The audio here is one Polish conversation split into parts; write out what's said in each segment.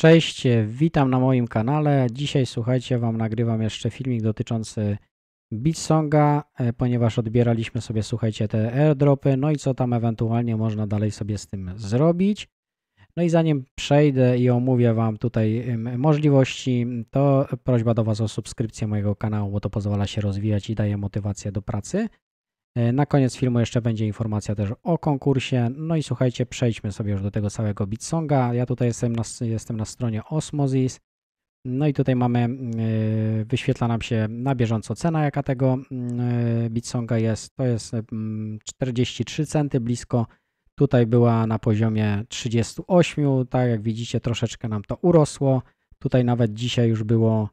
Cześć, witam na moim kanale. Dzisiaj słuchajcie, Wam nagrywam jeszcze filmik dotyczący Beatsonga, e, ponieważ odbieraliśmy sobie, słuchajcie, te airdropy, no i co tam ewentualnie można dalej sobie z tym zrobić. No i zanim przejdę i omówię Wam tutaj możliwości, to prośba do Was o subskrypcję mojego kanału, bo to pozwala się rozwijać i daje motywację do pracy. E, na koniec filmu jeszcze będzie informacja też o konkursie. No i słuchajcie, przejdźmy sobie już do tego całego Bitsonga. Ja tutaj jestem na, jestem na stronie Osmosis. No i tutaj mamy, mm, e, wyświetla nam się na bieżąco cena, jaka tego mm, e, Bitsonga jest. To jest 43 mm, centy blisko. Tutaj była na poziomie 38. Tak jak widzicie, troszeczkę nam to urosło. Tutaj nawet dzisiaj już było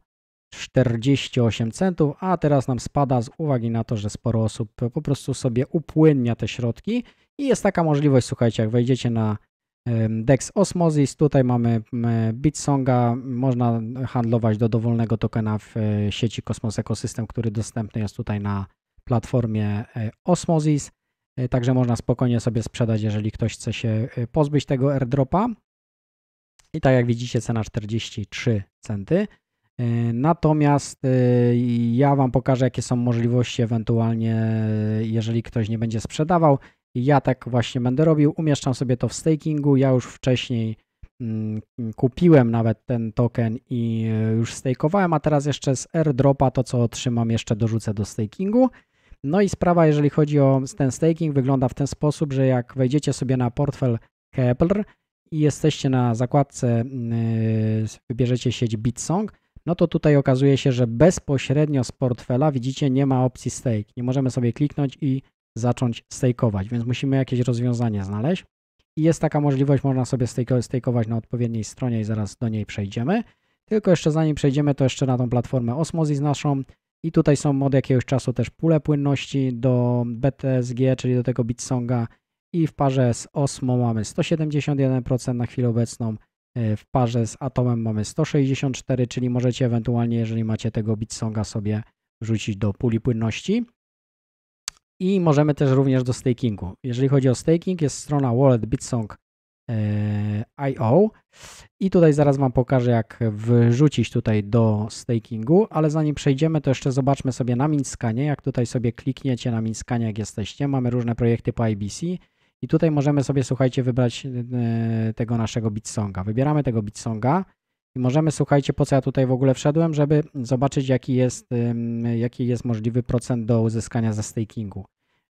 48 centów, a teraz nam spada z uwagi na to, że sporo osób po prostu sobie upłynnia te środki i jest taka możliwość, słuchajcie, jak wejdziecie na DEX Osmosis, tutaj mamy BitSonga, można handlować do dowolnego tokena w e, sieci Kosmos Ecosystem, który dostępny jest tutaj na platformie e, Osmosis, e, także można spokojnie sobie sprzedać, jeżeli ktoś chce się pozbyć tego airdropa. I tak jak widzicie cena 43 centy. E, natomiast e, ja Wam pokażę, jakie są możliwości, ewentualnie, jeżeli ktoś nie będzie sprzedawał. Ja tak właśnie będę robił. Umieszczam sobie to w stakingu. Ja już wcześniej mm, kupiłem nawet ten token i e, już stakeowałem, a teraz jeszcze z airdropa to, co otrzymam, jeszcze dorzucę do stakingu. No i sprawa, jeżeli chodzi o ten staking, wygląda w ten sposób, że jak wejdziecie sobie na portfel Kepler i jesteście na zakładce, mm, wybierzecie sieć BitSong, no to tutaj okazuje się, że bezpośrednio z portfela, widzicie, nie ma opcji stake. Nie możemy sobie kliknąć i zacząć stakeować, więc musimy jakieś rozwiązanie znaleźć. I jest taka możliwość, można sobie stakeować na odpowiedniej stronie i zaraz do niej przejdziemy. Tylko jeszcze zanim przejdziemy, to jeszcze na tą platformę Osmosis naszą. I tutaj są od jakiegoś czasu też pule płynności do BTSG, czyli do tego Bitsonga. I w parze z Osmo mamy 171% na chwilę obecną, E, w parze z Atomem mamy 164, czyli możecie ewentualnie, jeżeli macie tego Bitsonga, sobie wrzucić do puli płynności. I możemy też również do stakingu. Jeżeli chodzi o staking, jest strona wallet bitsong.io e, i tutaj zaraz Wam pokażę, jak wrzucić tutaj do stakingu, ale zanim przejdziemy, to jeszcze zobaczmy sobie na Minskanie. Jak tutaj sobie klikniecie na Minskanie, jak jesteście, mamy różne projekty po IBC. I tutaj możemy sobie, słuchajcie, wybrać e, tego naszego beatsonga. Wybieramy tego beatsonga i możemy, słuchajcie, po co ja tutaj w ogóle wszedłem, żeby zobaczyć, jaki jest, jaki jest możliwy procent do uzyskania ze stakingu.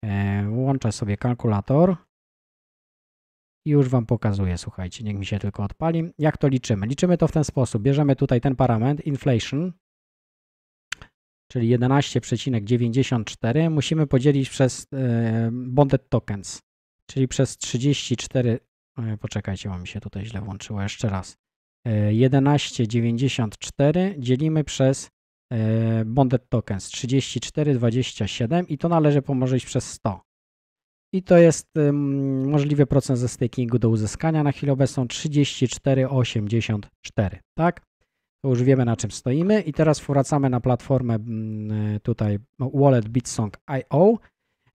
E, włączę sobie kalkulator i już Wam pokazuję, słuchajcie, niech mi się tylko odpali. Jak to liczymy? Liczymy to w ten sposób. Bierzemy tutaj ten parametr inflation, czyli 11,94. Musimy podzielić przez e, bonded tokens czyli przez 34, e, poczekajcie, bo mi się tutaj źle włączyło, jeszcze raz, 11,94 e, dzielimy przez e, bonded tokens 34,27 i to należy pomnożyć przez 100. I to jest możliwy procent ze stakingu do uzyskania na chwilę obecną 34,84, tak? To już wiemy na czym stoimy i teraz wracamy na platformę mm, tutaj no, Wallet Bitsong.io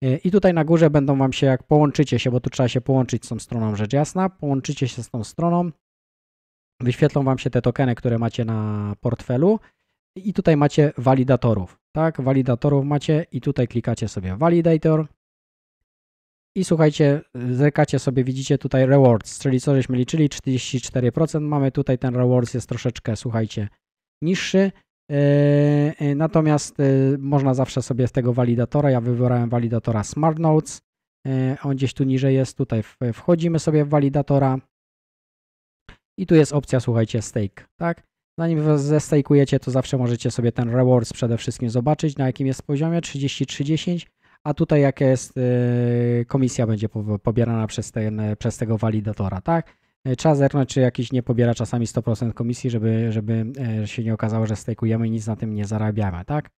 E, I tutaj na górze będą Wam się, jak połączycie się, bo tu trzeba się połączyć z tą stroną, rzecz jasna, połączycie się z tą stroną, wyświetlą Wam się te tokeny, które macie na portfelu i tutaj macie walidatorów, tak? Walidatorów macie i tutaj klikacie sobie validator i słuchajcie, zerkacie sobie, widzicie tutaj rewards, czyli co żeśmy liczyli, 44%, mamy tutaj ten rewards jest troszeczkę, słuchajcie, niższy, E, e, natomiast e, można zawsze sobie z tego walidatora, ja wybrałem walidatora Smart Notes, on gdzieś tu niżej jest, tutaj wchodzimy sobie w walidatora i tu jest opcja, słuchajcie, stake, tak? Zanim zestajkujecie, to zawsze możecie sobie ten rewards przede wszystkim zobaczyć, na jakim jest poziomie 30-30, a tutaj jaka jest komisja będzie pobierana przez, ten, przez tego walidatora, tak? Trzeba e, zerknąć, czy jakiś nie pobiera czasami 100% komisji, żeby, żeby e, się nie okazało, że stekujemy i nic na tym nie zarabiamy, tak?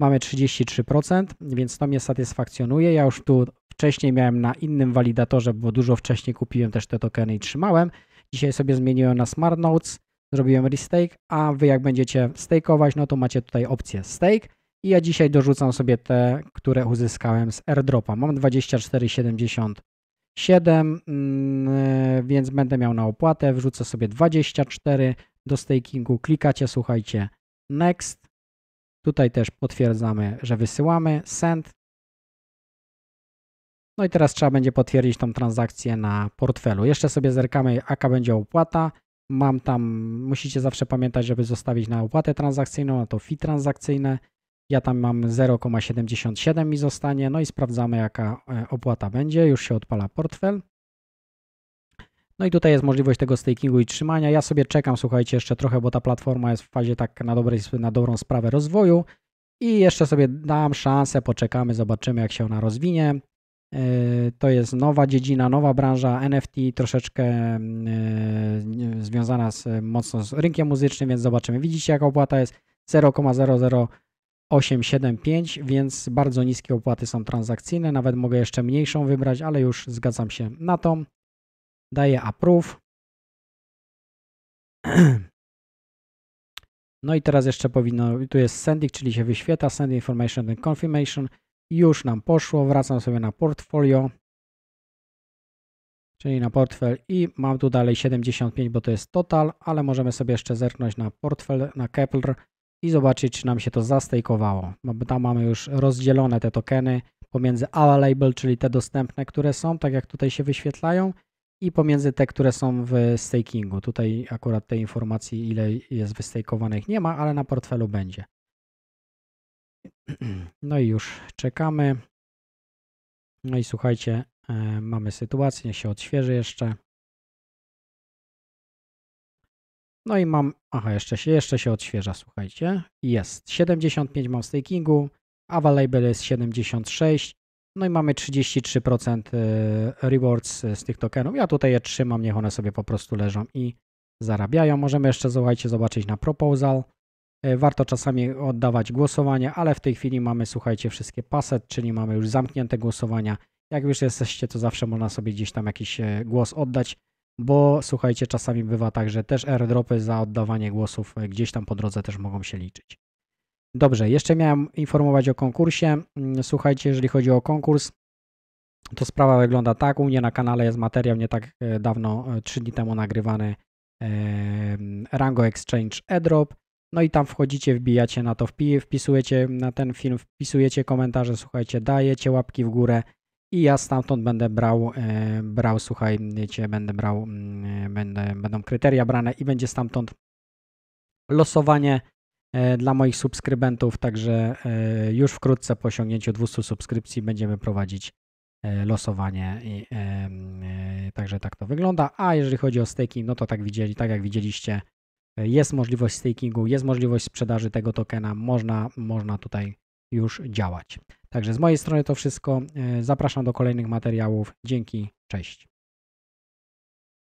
Mamy 33%, więc to mnie satysfakcjonuje. Ja już tu wcześniej miałem na innym walidatorze, bo dużo wcześniej kupiłem też te tokeny i trzymałem. Dzisiaj sobie zmieniłem na Smart Notes, zrobiłem restake, a wy jak będziecie stakeować, no to macie tutaj opcję stake. I ja dzisiaj dorzucam sobie te, które uzyskałem z airdropa. Mam 24,70 7, mm, e, więc będę miał na opłatę. Wrzucę sobie 24 do stakingu. Klikacie, słuchajcie, next. Tutaj też potwierdzamy, że wysyłamy, send. No i teraz trzeba będzie potwierdzić tą transakcję na portfelu. Jeszcze sobie zerkamy, jaka będzie opłata. Mam tam, musicie zawsze pamiętać, żeby zostawić na opłatę transakcyjną, na to fee transakcyjne. Ja tam mam 0,77 mi zostanie, no i sprawdzamy jaka e, opłata będzie. Już się odpala portfel. No i tutaj jest możliwość tego stakingu i trzymania. Ja sobie czekam, słuchajcie, jeszcze trochę, bo ta platforma jest w fazie tak na, na dobrą sprawę rozwoju. I jeszcze sobie dam szansę, poczekamy, zobaczymy jak się ona rozwinie. E, to jest nowa dziedzina, nowa branża NFT, troszeczkę e, związana z, mocno z rynkiem muzycznym, więc zobaczymy. Widzicie, jaka opłata jest 0,00 875, więc bardzo niskie opłaty są transakcyjne. Nawet mogę jeszcze mniejszą wybrać, ale już zgadzam się na tą. Daję approve. No i teraz jeszcze powinno, tu jest sending, czyli się wyświetla send information and confirmation. Już nam poszło, wracam sobie na portfolio, czyli na portfel i mam tu dalej 75, bo to jest total, ale możemy sobie jeszcze zerknąć na portfel, na Kepler i zobaczyć, czy nam się to zastejkowało. No tam mamy już rozdzielone te tokeny pomiędzy available, label, czyli te dostępne, które są, tak jak tutaj się wyświetlają, i pomiędzy te, które są w stakingu. Tutaj akurat tej informacji, ile jest wystejkowanych, nie ma, ale na portfelu będzie. No i już czekamy. No i słuchajcie, e, mamy sytuację, się odświeży jeszcze. No i mam, aha, jeszcze się, jeszcze się odświeża, słuchajcie. Jest 75 mam stakingu, available jest 76, no i mamy 33% y, rewards y, z tych tokenów. Ja tutaj je trzymam, niech one sobie po prostu leżą i zarabiają. Możemy jeszcze, słuchajcie, zobaczyć na proposal. Y, warto czasami oddawać głosowanie, ale w tej chwili mamy, słuchajcie, wszystkie paset, czyli mamy już zamknięte głosowania. Jak już jesteście, to zawsze można sobie gdzieś tam jakiś głos oddać. Bo słuchajcie, czasami bywa tak, że też airdropy za oddawanie głosów e, gdzieś tam po drodze też mogą się liczyć. Dobrze, jeszcze miałem informować o konkursie. Mm, słuchajcie, jeżeli chodzi o konkurs, to sprawa wygląda tak. U mnie na kanale jest materiał nie tak e, dawno, 3 e, dni temu nagrywany mm, Rango Exchange Airdrop. No i tam wchodzicie, wbijacie na to, wpisujecie na ten film, wpisujecie komentarze, słuchajcie, dajecie łapki w górę, i ja stamtąd będę brał, e, brał słuchaj, wiecie, będę brał, mm, e, będę, będą kryteria brane i będzie stamtąd losowanie e, dla moich subskrybentów, także już wkrótce po osiągnięciu 200 subskrypcji będziemy prowadzić losowanie. I, mm, także tak to wygląda. A jeżeli chodzi o staking, no to tak widzieli, tak jak widzieliście, jest możliwość stakingu, jest możliwość sprzedaży tego tokena, można, można tutaj już działać. Także z mojej strony to wszystko. E, zapraszam do kolejnych materiałów. Dzięki, cześć.